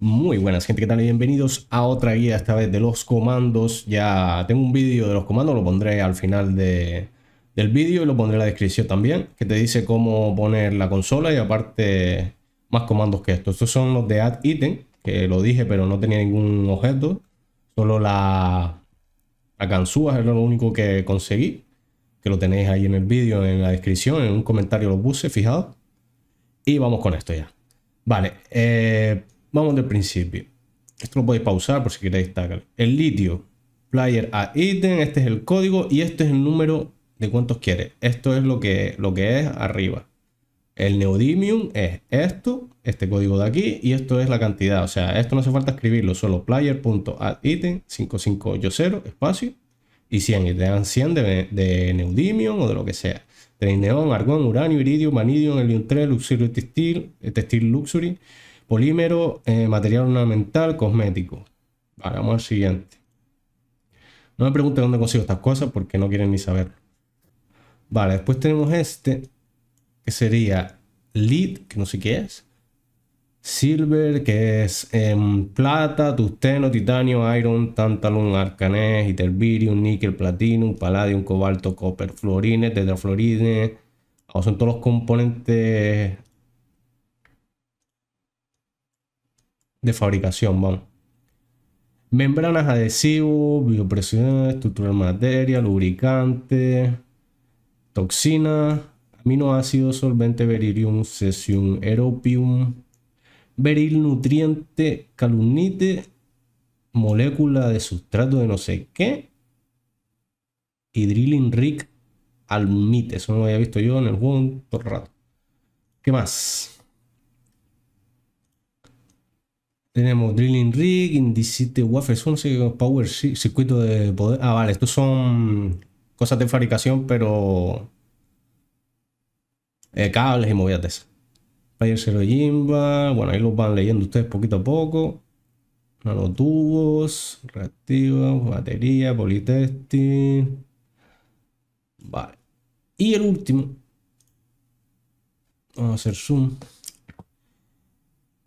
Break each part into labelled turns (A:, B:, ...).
A: Muy buenas gente, ¿qué tal? bienvenidos a otra guía esta vez de los comandos. Ya tengo un vídeo de los comandos, lo pondré al final de, del vídeo y lo pondré en la descripción también, que te dice cómo poner la consola y aparte más comandos que estos. Estos son los de add item, que lo dije pero no tenía ningún objeto, solo la, la ganzúa era lo único que conseguí, que lo tenéis ahí en el vídeo, en la descripción, en un comentario lo puse, fijado Y vamos con esto ya. Vale, eh, Vamos del principio. Esto lo podéis pausar por si queréis destacar. El litio, player a item, este es el código y este es el número de cuántos quieres. Esto es lo que, lo que es arriba. El neodymium es esto, este código de aquí, y esto es la cantidad. O sea, esto no hace falta escribirlo, solo player.addItem 5580 espacio y 100. Y te dan 100 de, de neodymium o de lo que sea. Tenéis neón, argón, uranio, iridio, manidio, helium 3, luxury textil, eh, textil luxury polímero, eh, material ornamental, cosmético. Vale, vamos al siguiente. No me pregunten dónde consigo estas cosas porque no quieren ni saber Vale, después tenemos este, que sería lead, que no sé qué es. Silver, que es em, plata, tusteno, titanio, iron, tantalum, arcanés, iterbirium, níquel, platinum, palladium, cobalto, copper, fluorines, tetrafluorines. son todos los componentes de fabricación, vamos. Membranas adhesivos, biopresión estructura materia, lubricante, toxina aminoácidos, solvente berilium, cesium, eropium, beril, nutriente, calumnite, molécula de sustrato de no sé qué, hidrilin rick, almite. Eso no lo había visto yo en el juego rato. ¿Qué más? Tenemos Drilling Rig, city Wafers, 11 Power Circuito de poder. Ah, vale, estos son cosas de fabricación, pero. Eh, cables y movidas Fire Jimba. Bueno, ahí los van leyendo ustedes poquito a poco. Nanotubos, reactivos, batería, polytesting... Vale. Y el último. Vamos a hacer zoom.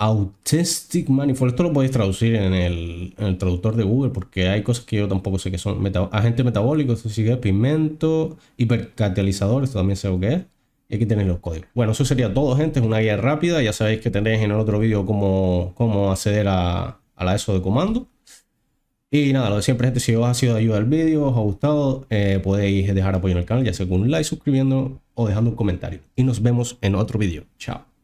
A: Autistic Manifold. Esto lo podéis traducir en el, traductor de Google porque hay cosas que yo tampoco sé que son. Meta, agente metabólico, eso sigue hipercatalizador, esto también sé lo que es. Y aquí tenéis los códigos. Bueno, eso sería todo, gente. Es una guía rápida. Ya sabéis que tendréis en el otro vídeo cómo, cómo acceder a, la ESO de comando. Y nada, lo de siempre, gente, si os ha sido de ayuda el vídeo, os ha gustado, eh, podéis dejar apoyo en el canal, ya sea con un like, suscribiendo o dejando un comentario. Y nos vemos en otro vídeo. Chao.